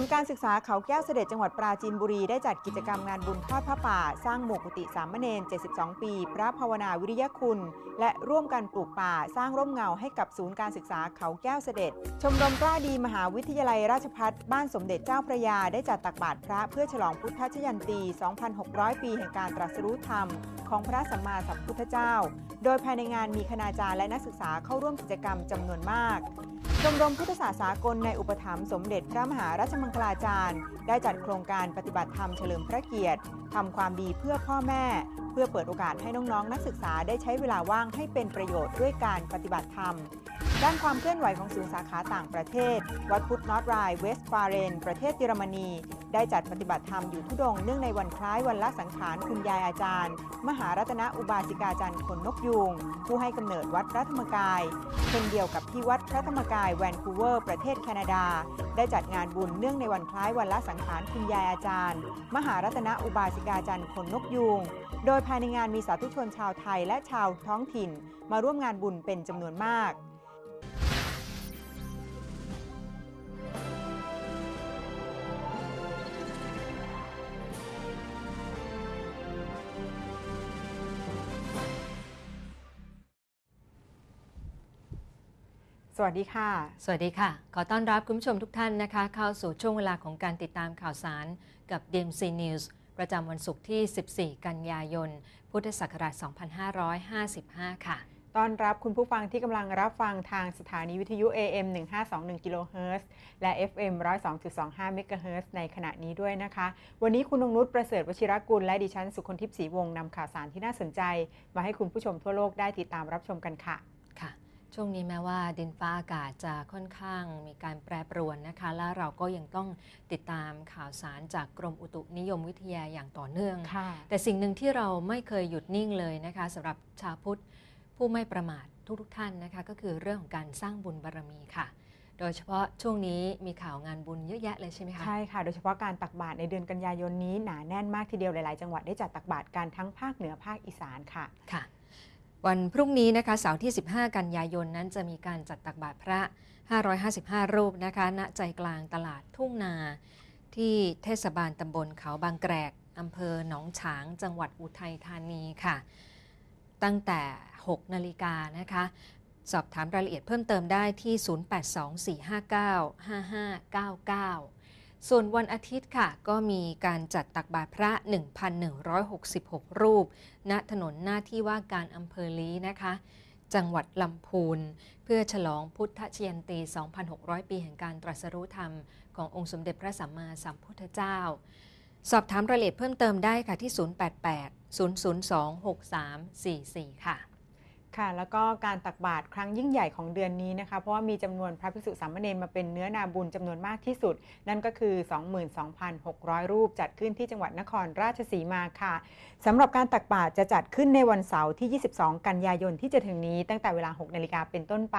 ศูนย์การศึกษาเขาแก้วเสด็จจังหวัดปราจีนบุรีได้จัดกิจกรรมงานบุญทอดผ้าป่า สร้างหมู่กุฏิสามเณร 72 ปี พระภาวนาวิริยคุณ และร่วมกันปลูกป่าสร้างร่มเงาให้กับศูนย์การศึกษาเขาแก้วเสด็จ ชมรมกล้าดีมหาวิทยาลัยราชพัฒบ้านสมเด็จเจ้าพระยาได้จัดตักบาตรพระเพื่อฉลองพุทธชยันตี 2,600 ปีแห่งการตรัสรู้ธรรม ของพระสัมมาสัมพุทธเจ้า โดยภายในงานมีคณาจารย์และนักศึกษาเข้าร่วมกิจกรรมจำนวนมากชมรมพุทธศาสากลในอุปถัมภ์สมเด็จพระมหาราชมังคลาจารย์ ได้จัดโครงการปฏิบัติธรรมเฉลิมพระเกียรติทำความดีเพื่อพ่อแม่พื่อเปิดโอกาสให้น้องๆนักศึกษาได้ใช้เวลาว่างให้เป็นประโยชน์ด้วยการปฏิบัติธรรม ด้านความเคลื่อนไหวของศูนย์สาขาต่างประเทศ วัดพุทธนอตรายเวสต์ฟาเรน ประเทศเยอรมนี ได้จัดปฏิบัติธรรมอยู่ทุดงเนื่องในวันคล้ายวันละสังขารคุณยายอาจารย์ มหารัตนอุบาสิกาจันทร์คนนกยูงผู้ให้กำเนิดวัดพระธรรมกายเช่นเดียวกับที่วัดพระธรรมกายแวนคูเวอร์ ประเทศแคนาดา ได้จัดงานบุญเนื่องในวันคล้ายวันละสังขารคุณยายอาจารย์มหารัตนอุบาสิกาจันทร์คนนกยูงโดยภายในงานมีสาธุชนชาวไทยและชาวท้องถิ่นมาร่วมงานบุญเป็นจำนวนมาก สวัสดีค่ะ สวัสดีค่ะ ขอต้อนรับคุณผู้ชมทุกท่านนะคะเข้าสู่ช่วงเวลาของการติดตามข่าวสารกับ DMC News ประจำวันศุกร์ที่ 14 กันยายน พุทธศักราช 2555 ค่ะ ต้อนรับคุณผู้ฟังที่กำลังรับฟังทางสถานีวิทยุ AM 1521 กิโลเฮิรตซ์ และ FM 102.25 เมกะเฮิรตซ์ในขณะนี้ด้วยนะคะ วันนี้คุณนงนุชประเสริฐวชิรกุลและดิฉัน สุคนทิพย์ศรีวงศ์นำข่าวสารที่น่าสนใจ มาให้คุณผู้ชมทั่วโลกได้ติดตามรับชมกันค่ะช่วงนี้แม้ว่าดินฟ้าอากาศจะค่อนข้างมีการแปรปรวนนะคะ และเราก็ยังต้องติดตามข่าวสารจากกรมอุตุนิยมวิทยาอย่างต่อเนื่อง แต่สิ่งหนึ่งที่เราไม่เคยหยุดนิ่งเลยนะคะสำหรับชาวพุทธผู้ไม่ประมาททุกๆทท่านนะคะ ก็คือเรื่องของการสร้างบุญบารรมีค่ะ โดยเฉพาะช่วงนี้มีข่าวงานบุญเยอะแยะเลยใช่ไหมคะใช่ค่ะโดยเฉพาะการตักบาตรในเดือนกันยายนนี้หนาแน่นมากทีเดียวหลาย ๆ จังหวัดได้จัดตักบาตรกันทั้งภาคเหนือภาคอีสานค่ะค่ะวันพรุ่งนี้นะคะเสาร์ที่ 15 กันยายน นั้นจะมีการจัดตักบาตรพระ 555 รูปนะคะณใจกลางตลาดทุ่งนาที่เทศบาลตำบลเขาบางแกรก อำเภอหนองฉาง จังหวัดอุทัยธานีค่ะ ตั้งแต่ 6 นาฬิกานะคะ สอบถามรายละเอียดเพิ่มเติมได้ที่ 0824595599ส่วนวันอาทิตย์ค่ะ ก็มีการจัดตักบาตรพระ 1,166 รูป ณ ถนนหน้าที่ว่าการอำเภอลีนะคะ จังหวัดลำพูน เพื่อฉลองพุทธชยันตี 2,600 ปี แห่งการตรัสรู้ธรรมขององค์สมเด็จพระสัมมาสัมพุทธเจ้า สอบถามรายละเอียดเพิ่มเติมได้ค่ะที่ 088 002 6344 ค่ะค่ะ แล้วก็การตักบาตรครั้งยิ่งใหญ่ของเดือนนี้นะคะ เพราะว่ามีจำนวนพระภิกษุสามเณรมาเป็นเนื้อนาบุญจำนวนมากที่สุด นั่นก็คือ 22,600 รูปจัดขึ้นที่จังหวัดนครราชสีมาค่ะ สำหรับการตักบาตรจะจัดขึ้นในวันเสาร์ที่ 22 กันยายนที่จะถึงนี้ตั้งแต่เวลา 6นาฬิกาเป็นต้นไป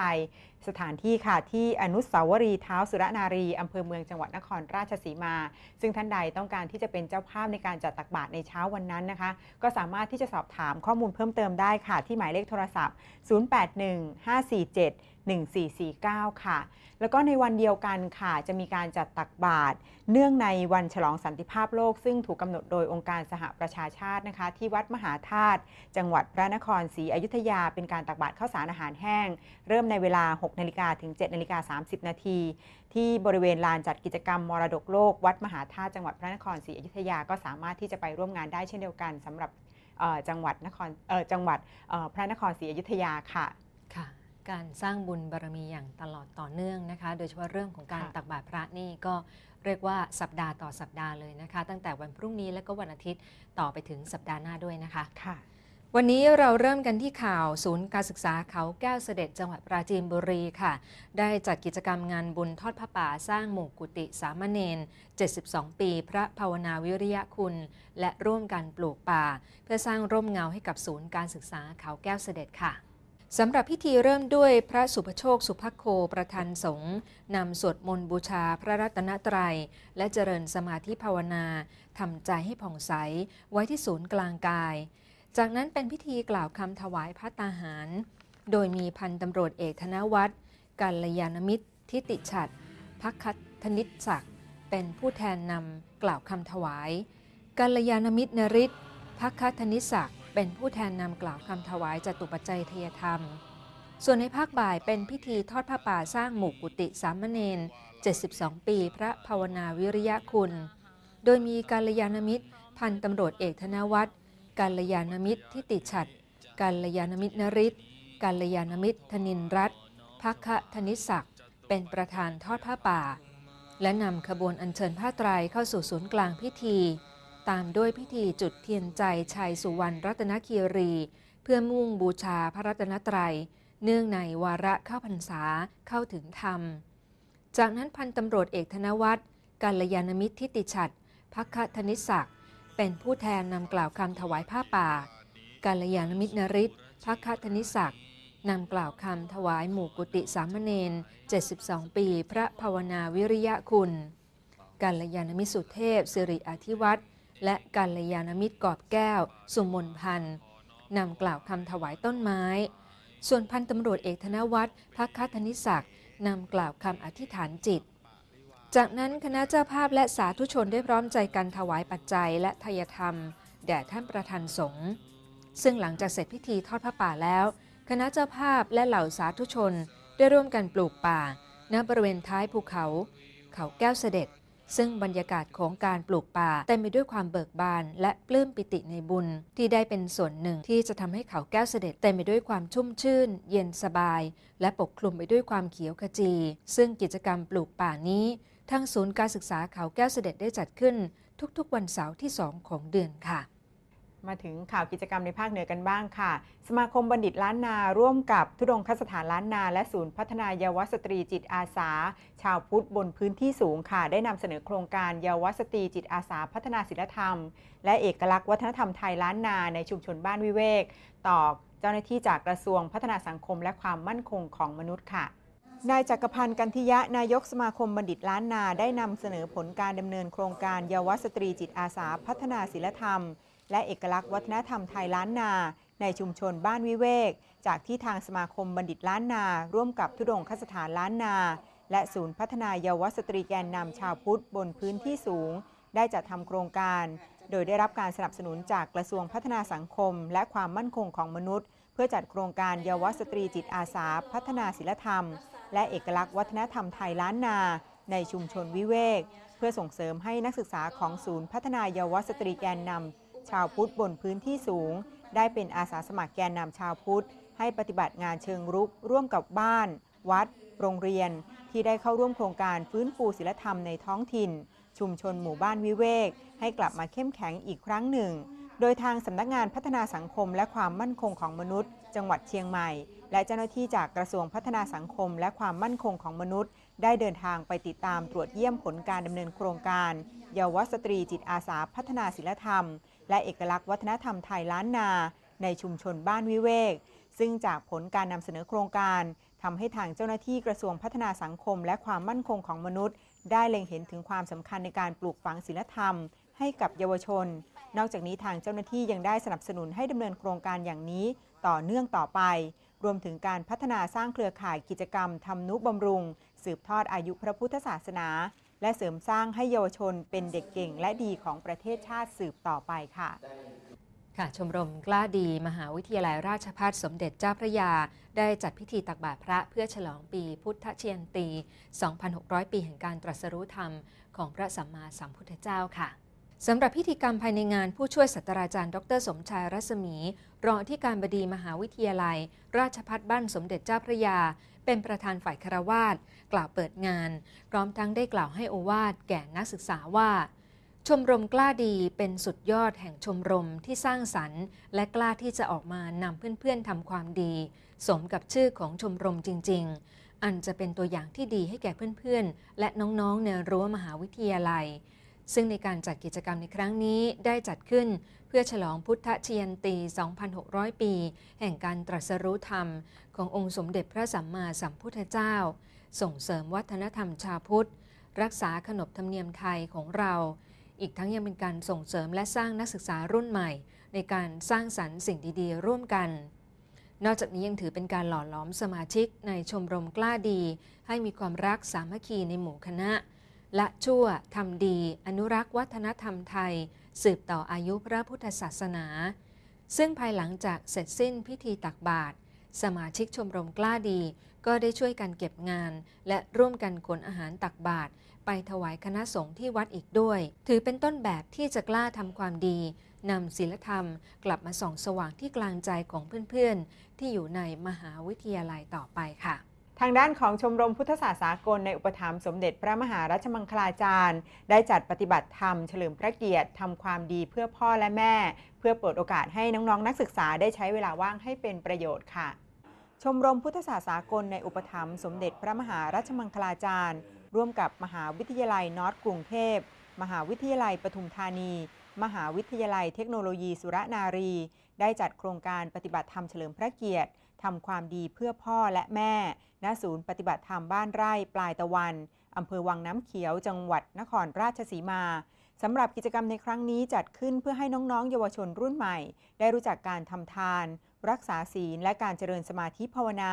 สถานที่ค่ะที่อนุสาวรีย์เท้าสุรนารีอำเภอเมืองจังหวัดนครราชสีมา ซึ่งท่านใดต้องการที่จะเป็นเจ้าภาพในการจัดตักบาตรในเช้าวันนั้นนะคะ ก็สามารถที่จะสอบถามข้อมูลเพิ่มเติมได้ค่ะ ที่หมายเลขโทรศัพท์ 081 547 1449 ค่ะ แล้วก็ในวันเดียวกันค่ะ จะมีการจัดตักบาตรเนื่องในวันฉลองสันติภาพโลก ซึ่งถูกกำหนดโดยองค์การสหประชาชาตินะคะ ที่วัดมหาธาตุจังหวัดพระนครศรีอยุธยาเป็นการตักบาตรข้าวสารอาหารแห้ง เริ่มในเวลา 6 นาฬิกาถึง 7 นาฬิกา 30 นาทีที่บริเวณลานจัดกิจกรรมมรดกโลก วัดมหาธาตุจังหวัดพระนครศรีอยุธยา ก็สามารถที่จะไปร่วมงานได้เช่นเดียวกันสำหรับจังหวัดนครจังหวัดพระนครศรีอยุธยาค่ะค่ะการสร้างบุญบารมีอย่างตลอดต่อเนื่องนะคะ โดยเฉพาะเรื่องของการตักบาตรพระนี่ก็เรียกว่าสัปดาห์ต่อสัปดาห์เลยนะคะ ตั้งแต่วันพรุ่งนี้และก็วันอาทิตย์ต่อไปถึงสัปดาห์หน้าด้วยนะคะค่ะ วันนี้เราเริ่มกันที่ข่าวศูนย์การศึกษาเขาแก้วเสด็จ จังหวัดปราจีนบุรีค่ะ ได้จัดกิจกรรมงานบุญทอดผ้าป่า สร้างหมู่กุฏิสามเณร 72 ปีพระภาวนาวิริยะคุณ และร่วมกันปลูกป่า เพื่อสร้างร่มเงาให้กับศูนย์การศึกษาเขาแก้วเสด็จค่ะสำหรับพิธีเริ่มด้วยพระสุภโชคสุภโค ประธานสงฆ์นำสวดมนต์บูชาพระรัตนตรัย และเจริญสมาธิภาวนา ทำใจให้ผ่องใสไว้ที่ศูนย์กลางกาย จากนั้นเป็นพิธีกล่าวคำถวายพระตาหาร โดยมีพันตำรวจเอกธนวัฒน์กัลยาณมิตรทิติฉัดพักคธนิตศักดิ์เป็นผู้แทนนำกล่าวคำถวายกัลยาณมิตรนริศพักคธนิศักดิเป็นผู้แทนนำกล่าวคำถวายจตุปัจจัยเทยธรรม ส่วนในภาคบ่ายเป็นพิธีทอดผ้าป่าสร้างหมู่กุฏิสามเณร 72 ปีพระภาวนาวิริยะคุณ โดยมีการยานมิตร พันตำรวจเอกธนวัฒน์การยานมิตรทิติฉัด การยานมิตรนริศการยานมิตรธนินรัตพักะธนิศักดิ์เป็นประธานทอดผ้าป่า และนำขบวนอัญเชิญผ้าไตรเข้าสู่ศูนย์กลางพิธีตามด้วยพิธีจุดเทียนใจชัยสุวรรณรัตนคีรี เพื่อมุ่งบูชาพระรัตนตรัย เนื่องในวาระเข้าพรรษาเข้าถึงธรรม จากนั้นพันตำรวจเอกธนวัฒน์กัลยาณมิตรทิติชัดพักธนิศักดิ์เป็นผู้แทนนำกล่าวคำถวายผ้าป่า กัลยาณมิตรนริศพักธนิศักดิ์นำกล่าวคำถวายหมู่กุติสามเณร72 ปีพระภาวนาวิริยะคุณกัลยาณมิตรสุเทพสิริอธิวัตรและกัลยาณมิตรกอบแก้ว สุมนพันธ์ นำกล่าวคำถวายต้นไม้ ส่วนพันตำรวจเอกธนวัฒน์พักคธนิศักดิ์นำกล่าวคำอธิษฐานจิต จากนั้นคณะเจ้าภาพและสาธุชนได้พร้อมใจกันถวายปัจจัยและทยธรรม แด่ท่านประธานสงฆ์ซึ่งหลังจากเสร็จพิธีทอดพระป่าแล้ว คณะเจ้าภาพและเหล่าสาธุชนได้ร่วมกันปลูกป่า ณบริเวณท้ายภูเขา เขาแก้วเสด็จซึ่งบรรยากาศของการปลูกป่าเต็มไปด้วยความเบิกบาน และปลื้มปิติในบุญ ที่ได้เป็นส่วนหนึ่งที่จะทำให้เขาแก้วเสด็จเต็มไปด้วยความชุ่มชื่นเย็นสบาย และปกคลุมไปด้วยความเขียวขจี ซึ่งกิจกรรมปลูกป่านี้ทางศูนย์การศึกษาเขาแก้วเสด็จได้จัดขึ้น ทุกๆ วันเสาร์ที่ 2 ของเดือนค่ะมาถึงข่าวกิจกรรมในภาคเหนือกันบ้างค่ะ สมาคมบัณฑิตล้านนา ร่วมกับทุดงคสถานล้านนา และศูนย์พัฒนายาวสตรีจิตอาสา ชาวพุทธบนพื้นที่สูงค่ะ ได้นำเสนอโครงการเยาวสตรีจิตอาสา พัฒนาศิลธรรม และเอกลักษณ์วัฒนธรรมไทยล้านนา ในชุมชนบ้านวิเวกต่อเจ้าหน้าที่จากกระทรวงพัฒนาสังคมและความมั่นคงของมนุษย์ค่ะนายจักรพันธ์กันทิยะนายกสมาคมบัณฑิตล้านนา ได้นำเสนอผลการดำเนินโครงการเยาวสตรีจิตอาสาพัฒนาศิลธรรมและเอกลักษณ์วัฒนธรรมไทยล้านนา ในชุมชนบ้านวิเวก จากที่ทางสมาคมบัณฑิตล้านนา ร่วมกับทุดงคสถานล้านนา และศูนย์พัฒนายาวสตรีแกนนำชาวพุทธบนพื้นที่สูง ได้จัดทำโครงการ โดยได้รับการสนับสนุนจากกระทรวงพัฒนาสังคม และความมั่นคงของมนุษย์ เพื่อจัดโครงการเยาวสตรีจิตอาสา พัฒนาศิลธรรม และเอกลักษณ์วัฒนธรรมไทยล้านนา ในชุมชนวิเวกเพื่อส่งเสริมให้นักศึกษาของศูนย์พัฒนายาวสตรีแกนนำชาวพุทธบนพื้นที่สูง ได้เป็นอาสาสมัครแกนนำชาวพุทธ ให้ปฏิบัติงานเชิงรุกร่วมกับบ้าน วัด โรงเรียนที่ได้เข้าร่วมโครงการฟื้นฟูศิลธรรมในท้องถิ่น ชุมชนหมู่บ้านวิเวก ให้กลับมาเข้มแข็งอีกครั้งหนึ่ง โดยทางสำนักงานพัฒนาสังคมและความมั่นคงของมนุษย์ จังหวัดเชียงใหม่ และเจ้าหน้าที่จากกระทรวงพัฒนาสังคม และความมั่นคงของมนุษย์ ได้เดินทางไปติดตามตรวจเยี่ยมผลการดำเนินโครงการเยาวสตรีจิตอาสาพัฒนาศิลธรรมและเอกลักษณ์วัฒนธรรมไทยล้านนา ในชุมชนบ้านวิเวก ซึ่งจากผลการนำเสนอโครงการทำให้ทางเจ้าหน้าที่กระทรวงพัฒนาสังคม และความมั่นคงของมนุษย์ ได้เล็งเห็นถึงความสำคัญในการปลูกฝังศิลธรรมให้กับเยาวชน นอกจากนี้ทางเจ้าหน้าที่ยังได้สนับสนุนให้ดำเนินโครงการอย่างนี้ ต่อเนื่องต่อไป รวมถึงการพัฒนาสร้างเครือข่ายกิจกรรมทำนุบำรุง สืบทอดอายุพระพุทธศาสนาและเสริมสร้างให้เยาวชนเป็นเด็กเก่งและดีของประเทศชาติสืบต่อไปค่ะ ค่ะชมรมกล้าดีมหาวิทยาลัยราชภัฏสมเด็จเจ้าพระยา ได้จัดพิธีตักบาตรพระเพื่อฉลองปีพุทธเชียนตี 2600 ปีแห่งการตรัสรู้ธรรม ของพระสัมมาสัมพุทธเจ้าค่ะสำหรับพิธีกรรมภายในงานผู้ช่วยศาสตราจารย์ดร สมชายรัศมี รองที่การบดีมหาวิทยาลัย ราชพัฒบ้านสมเด็จเจ้าพระยา เป็นประธานฝ่ายคารวาสกล่าวเปิดงาน พร้อมทั้งได้กล่าวให้โอวาทแก่นักศึกษาว่า ชมรมกล้าดีเป็นสุดยอดแห่งชมรมที่สร้างสรรค์ และกล้าที่จะออกมานำเพื่อนๆทำความดี สมกับชื่อของชมรมจริง ๆ อันจะเป็นตัวอย่างที่ดีให้แก่เพื่อนๆและน้องๆในรั้วมหาวิทยาลัยซึ่งในการจัดกิจกรรมในครั้งนี้ได้จัดขึ้นเพื่อฉลองพุทธชยันตี 2,600 ปี แห่งการตรัสรู้ธรรม ขององค์สมเด็จพระสัมมาสัมพุทธเจ้า ส่งเสริมวัฒนธรรมชาพุทธ รักษาขนบธรรมเนียมไทยของเรา อีกทั้งยังเป็นการส่งเสริมและสร้างนักศึกษารุ่นใหม่ ในการสร้างสรรค์สิ่งดีๆ ร่วมกัน นอกจากนี้ยังถือเป็นการหล่อหลอมสมาชิกในชมรมกล้าดี ให้มีความรักสามัคคีในหมู่คณะละชั่ว ทำดีอนุรักษ์วัฒนธรรมไทย สืบต่ออายุพระพุทธศาสนา ซึ่งภายหลังจากเสร็จสิ้นพิธีตักบาตรสมาชิกชมรมกล้าดี ก็ได้ช่วยกันเก็บงาน และร่วมกันขนอาหารตักบาตรไปถวายคณะสงฆ์ที่วัดอีกด้วย ถือเป็นต้นแบบที่จะกล้าทำความดี นำศีลธรรมกลับมาส่องสว่างที่กลางใจของเพื่อนๆที่อยู่ในมหาวิทยาลัยต่อไปค่ะทางด้านของชมรมพุทธศาสสากลในอุปถัมภ์สมเด็จพระมหารัชมังคลาจารย์ได้จัดปฏิบัติธรรมเฉลิมพระเกียรติทำความดีเพื่อพ่อและแม่ เพื่อเปิดโอกาสให้น้องๆนนักศึกษาได้ใช้เวลาว่างให้เป็นประโยชน์ค่ะ ชมรมพุทธศาสสากลในอุปถัมภ์สมเด็จพระมหารัชมังคลาจารย์ ร่วมกับมหาวิทยาลัยนอตกรุงเทพมหาวิทยาลัยปทุมธานี มหาวิทยาลัยเทคโนโลยีสุรนารี ได้จัดโครงการปฏิบัติธรรมเฉลิมพระเกียรติทำความดีเพื่อพ่อและแม่ ณ ศูนย์ปฏิบัติธรรมบ้านไร่ปลายตะวัน อำเภอวังน้ำเขียว จังหวัดนครราชสีมา สำหรับกิจกรรมในครั้งนี้จัดขึ้นเพื่อให้น้องๆ เยาวชนรุ่นใหม่ ได้รู้จักการทำทาน รักษาศีล และการเจริญสมาธิภาวนา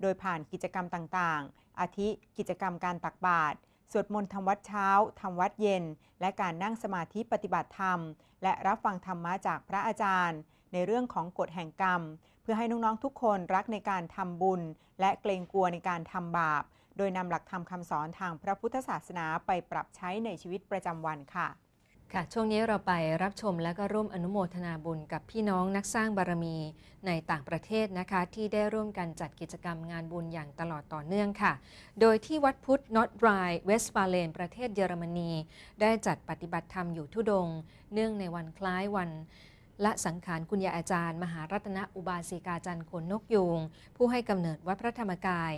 โดยผ่านกิจกรรมต่างๆ อาทิกิจกรรมการตักบาตรสวดมนต์ทำวัดเช้าทำวัดเย็น และการนั่งสมาธิปฏิบัติธรรม และรับฟังธรรมะจากพระอาจารย์ในเรื่องของกฎแห่งกรรม เพื่อให้น้องๆทุกคนรักในการทำบุญ และเกรงกลัวในการทำบาป โดยนำหลักธรรมคำสอนทางพระพุทธศาสนาไปปรับใช้ในชีวิตประจำวันค่ะ ค่ะ ช่วงนี้เราไปรับชมและก็ร่วมอนุโมทนาบุญกับพี่น้องนักสร้างบารมีในต่างประเทศนะคะ ที่ได้ร่วมกันจัดกิจกรรมงานบุญอย่างตลอดต่อเนื่องค่ะ โดยที่วัดพุทธนอตไรเวสฟาเลน ประเทศเยอรมนีได้จัดปฏิบัติธรรมอยู่ทุดง เนื่องในวันคล้ายวันและสังขารคุณยาอาจารย์ มหารัตนอุบาสิกาจันทร์คนนกยูง ผู้ให้กำเนิดวัดพระธรรมกาย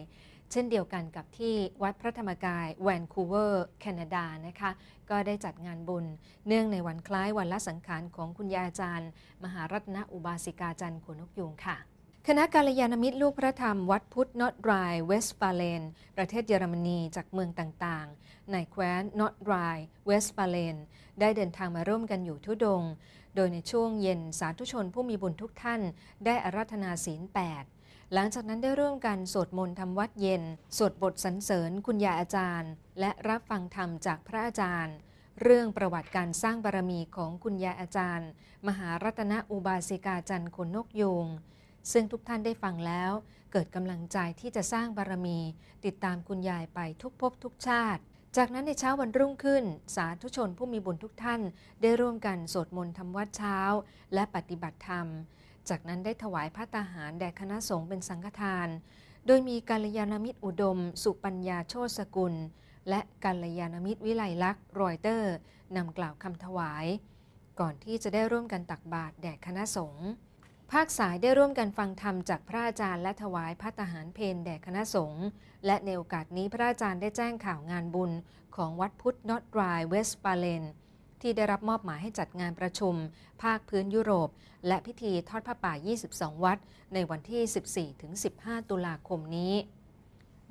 เช่นเดียวกันกับที่วัดพระธรรมกายแวนคูเวอร์ แคนาดานะคะก็ได้จัดงานบุญ เนื่องในวันคล้ายวันละสังขารของคุณยาอาจารย์ มหารัตนอุบาสิกาจันทร์คนนกยูงค่ะ คณะกาลยานมิตรลูกพระธรรมวัดพุทธนอตรายเวสฟาเลน ประเทศเยอรมนีจากเมืองต่างๆ ในแคว้นนอตรายเวสฟาเลน ได้เดินทางมาร่วมกันอยู่ทุดงโดยในช่วงเย็นสาธุชนผู้มีบุญทุกท่านได้อารัธนาศีล8หลังจากนั้นได้ร่วมกันสวดมนต์ทำวัดเย็น สวดบทสรรเสริญคุณยาอาจารย์ และรับฟังธรรมจากพระอาจารย์เรื่องประวัติการสร้างบารมีของคุณยาอาจารย์ มหารัตนอุบาสิกาจันทร์ขนนกยูงซึ่งทุกท่านได้ฟังแล้ว เกิดกำลังใจที่จะสร้างบารมี ติดตามคุณยายไปทุกภพทุกชาติจากนั้นในเช้าวันรุ่งขึ้นสาธุชนผู้มีบุญทุกท่านได้ร่วมกันสวดมนต์ทำวัดเช้า และปฏิบัติธรรม จากนั้นได้ถวายพระตาหารแด่คณะสงฆ์เป็นสังฆทาน โดยมีกัลยาณมิตรอุดม สุปัญญาโชตสกุล และกัลยาณมิตรวิไลลักษ์รอยเตอร์ นำกล่าวคำถวาย ก่อนที่จะได้ร่วมกันตักบาตรแด่คณะสงฆ์ภาคสายได้ร่วมกันฟังธรรมจากพระอาจารย์และถวายพระตหารเพนแด่คณะสงฆ์และในโอกาสนี้พระอาจารย์ได้แจ้งข่าวงานบุญของวัดพุทธนอตรายเวสปาเลนที่ได้รับมอบหมายให้จัดงานประชุม ภาคพื้นยุโรป และพิธีทอดผ้าป่า 22 วัดในวันที่ 14-15 ตุลาคมนี้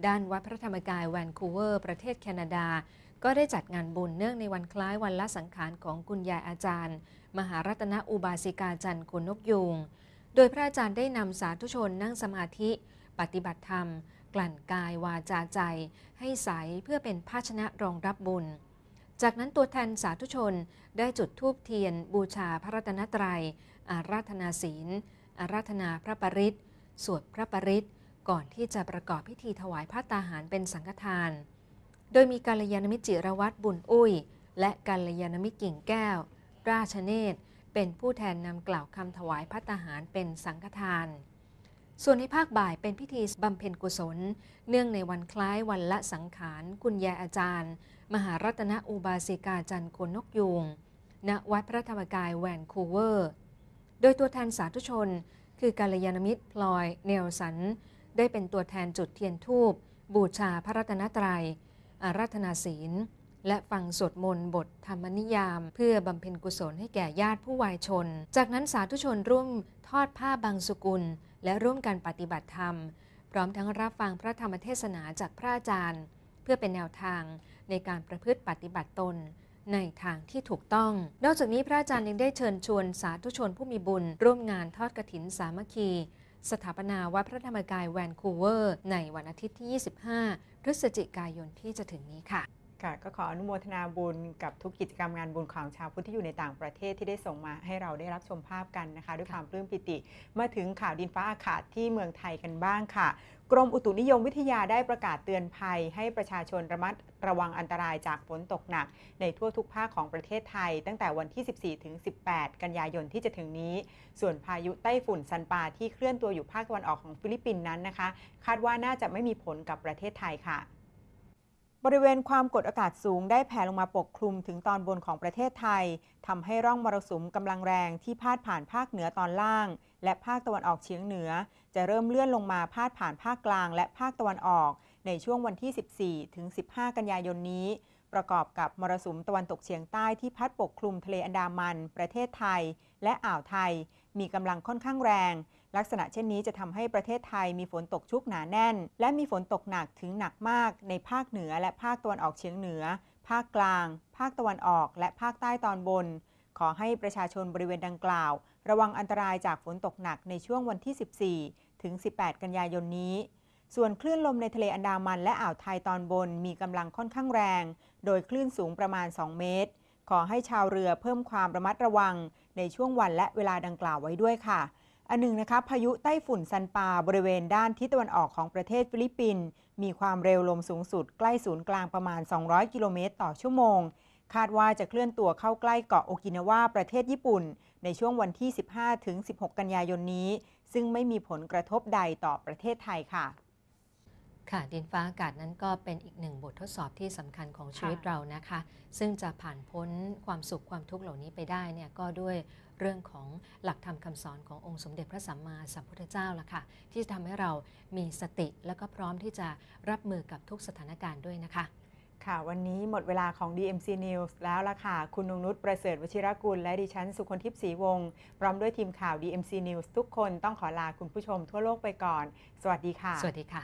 ด้านวัดพระธรรมกายแวนคูเวอร์ ประเทศแคนาดา ก็ได้จัดงานบุญเนื่องในวันคล้ายวันละสังขารของคุณยายอาจารย์ มหารัตนอุบาสิกาจันทร์คุณนกยูงโดยพระอาจารย์ได้นำสาธุชนนั่งสมาธิ ปฏิบัติธรรม กลั่นกายวาจาใจให้ใสเพื่อเป็นภาชนะรองรับบุญ จากนั้นตัวแทนสาธุชน ได้จุดธูปเทียนบูชาพระรัตนตรยัย อาราธนาศีลอาราธนาพระปริศสวดพระปริศก่อนที่จะประกอบพิธีถวายพระตาหารเป็นสังฆทาน โดยมีกาลยานมิตรจิรวัตรบุญอุ้ย และกาลยานมิตรกิ่งแก้วราชเนตรเป็นผู้แทนนำกล่าวคำถวายพัตหารเป็นสังฆทาน ส่วนในภาคบ่ายเป็นพิธีบำเพ็ญกุศล เนื่องในวันคล้ายวันละสังขารคุณยายอาจารย์ มหารัตนอุบาสิกาจันโคนนกยุง ณ วัดพระธรรมกายแวนคูเวอร์ โดยตัวแทนสาธุชน คือกาลยานมิตรพลอย เนลสัน ได้เป็นตัวแทนจุดเทียนทูบบูชาพระรัตนตรยัยอาราธนาศีลและฟังสวดมนต์บทธรรมนิยาม เพื่อบำเพ็ญกุศลให้แก่ญาติผู้วายชน จากนั้นสาธุชนร่วมทอดผ้าบางสกุล และร่วมกันปฏิบัติธรรม พร้อมทั้งรับฟังพระธรรมเทศนาจากพระอาจารย์เพื่อเป็นแนวทาง ในการประพฤติปฏิบัติตน ในทางที่ถูกต้อง นอกจากนี้พระอาจารย์ยังได้เชิญชวนสาธุชนผู้มีบุญ ร่วมงานทอดกรถินสามัคคี สถาปนาวัดพระธรรมกายแวนคูเวอร์ ในวันอาทิตย์ที่ 25พฤศจิกายนที่จะถึงนี้ค่ะค่ะก็ขออนุโมทนาบุญกับทุกกิจกรรมงานบุญของชาวพุทธที่อยู่ในต่างประเทศที่ได้ส่งมาให้เราได้รับชมภาพกันนะคะ ด้วยความปลื้มปิติ มาถึงข่าวดินฟ้าอากาศที่เมืองไทยกันบ้างค่ะ กรมอุตุนิยมวิทยาได้ประกาศเตือนภัยให้ประชาชนระมัดระวังอันตรายจากฝนตกหนัก ในทั่วทุกภาคของประเทศไทย ตั้งแต่วันที่ 14 ถึง 18 กันยายนที่จะถึงนี้ส่วนพายุไต้ฝุ่นซันปาที่เคลื่อนตัวอยู่ภาคตะวันออกของฟิลิปปินส์นั้นนะคะ คาดว่าน่าจะไม่มีผลกับประเทศไทยค่ะบริเวณความกดอากาศสูงได้แผ่ลงมาปกคลุมถึงตอนบนของประเทศไทย ทำให้ร่องมรสุมกำลังแรงที่พาดผ่านภาคเหนือตอนล่าง และภาคตะวันออกเฉียงเหนือ จะเริ่มเลื่อนลงมาพาดผ่านภาคกลาง และภาคตะวันออก ในช่วงวันที่ 14 ถึง 15 กันยายนนี้ ประกอบกับมรสุมตะวันตกเฉียงใต้ที่พัดปกคลุมทะเลอันดามันประเทศไทย และอ่าวไทย มีกำลังค่อนข้างแรงลักษณะเช่นนี้จะทำให้ประเทศไทยมีฝนตกชุกหนาแน่นและมีฝนตกหนักถึงหนักมากในภาคเหนือและภาคตะวันออกเฉียงเหนือ ภาคกลาง ภาคตะวันออกและภาคใต้ตอนบน ขอให้ประชาชนบริเวณดังกล่าวระวังอันตรายจากฝนตกหนักในช่วงวันที่ 14 ถึง 18 กันยายนนี้ ส่วนคลื่นลมในทะเลอันดามันและอ่าวไทยตอนบนมีกำลังค่อนข้างแรง โดยคลื่นสูงประมาณ 2 เมตร ขอให้ชาวเรือเพิ่มความระมัดระวังในช่วงวันและเวลาดังกล่าวไว้ด้วยค่ะอันหนึ่งนะคะพายุไต้ฝุ่นซันปา บริเวณด้านทิศตะวันออกของประเทศฟิลิปปินส์มีความเร็วลมสูงสุดใกล้ศูนย์กลางประมาณ 200 กิโลเมตรต่อชั่วโมง คาดว่าจะเคลื่อนตัวเข้าใกล้เกาะโอกินาวาประเทศญี่ปุ่น ในช่วงวันที่ 15 ถึง 16 กันยายนนี้ ซึ่งไม่มีผลกระทบใดต่อประเทศไทยค่ะค่ะดินฟ้าอากาศนั้นก็เป็นอีกหนึ่ง บททดสอบที่สำคัญของชีวิตเรานะคะ ซึ่งจะผ่านพ้นความสุขความทุกข์เหล่านี้ไปได้เนี่ยก็ด้วยเรื่องของหลักธรรมคำสอนขององค์สมเด็จพระสัมมาสัมพุทธเจ้าล่ะค่ะที่จะทำให้เรามีสติแล้วก็พร้อมที่จะรับมือกับทุกสถานการณ์ด้วยนะคะ ค่ะ วันนี้หมดเวลาของ DMC News แล้วล่ะค่ะ คุณนงนุชประเสริฐวชิรกุลและดิฉันสุคนทิพย์ศรีวงศ์พร้อมด้วยทีมข่าว DMC News ทุกคนต้องขอลาคุณผู้ชมทั่วโลกไปก่อน สวัสดีค่ะ สวัสดีค่ะ